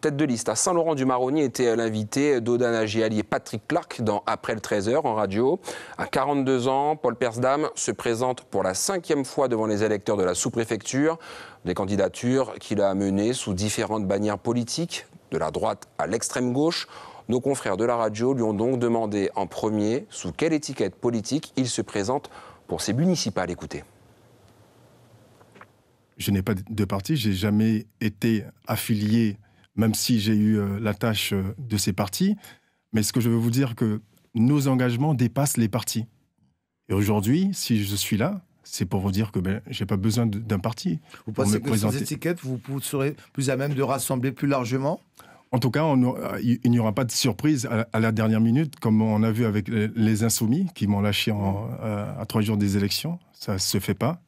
tête de liste à Saint-Laurent-du-Maroni était l'invité d'Odana allié et Patrick Clark dans Après le 13h en radio. À 42 ans, Paul Persdam se présente pour la cinquième fois devant les électeurs de la sous-préfecture. Des candidatures qu'il a menées sous différentes bannières politiques, de la droite à l'extrême gauche. Nos confrères de la radio lui ont donc demandé en premier sous quelle étiquette politique il se présente pour ses municipales. Écoutez. Je n'ai pas de parti, j'ai jamais été affilié même si j'ai eu euh, la tâche euh, de ces partis. Mais ce que je veux vous dire, que nos engagements dépassent les partis. Et aujourd'hui, si je suis là, c'est pour vous dire que ben, n'ai pas besoin d'un parti. Vous pensez que sans étiquette, vous, serez plus à même de rassembler plus largement En tout cas, il n'y aura pas de surprise à, la dernière minute, comme on a vu avec les, Insoumis, qui m'ont lâché euh, à, trois jours des élections. Ça ne se fait pas.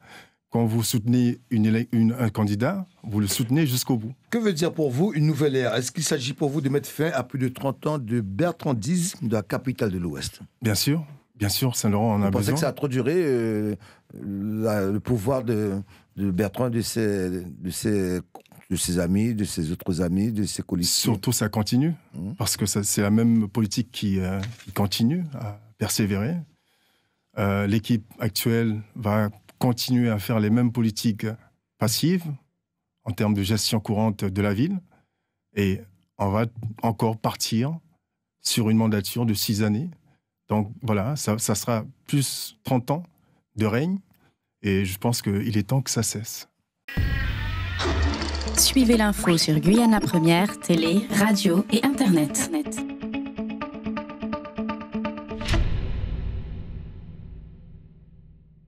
Quand vous soutenez une, un candidat, vous le soutenez jusqu'au bout. Que veut dire pour vous une nouvelle ère Est-ce qu'il s'agit pour vous de mettre fin à plus de 30 ans de bertrandisme de la capitale de l'Ouest Bien sûr, bien sûr, Saint-Laurent en a besoin. Vous pensez que ça a trop duré euh, le pouvoir de, Bertrand, de ses, de de ses amis, de ses autres amis, de ses collègues. Surtout, ça continue, mmh. parce que c'est la même politique qui, euh, continue à persévérer. Euh, l'équipe actuelle va continuer à faire les mêmes politiques passives en termes de gestion courante de la ville. Et on va encore partir sur une mandature de six années. Donc voilà, ça, sera plus 30 ans de règne. Et je pense qu'il est temps que ça cesse. Suivez l'info sur Guyana Première, télé, radio et Internet. Internet.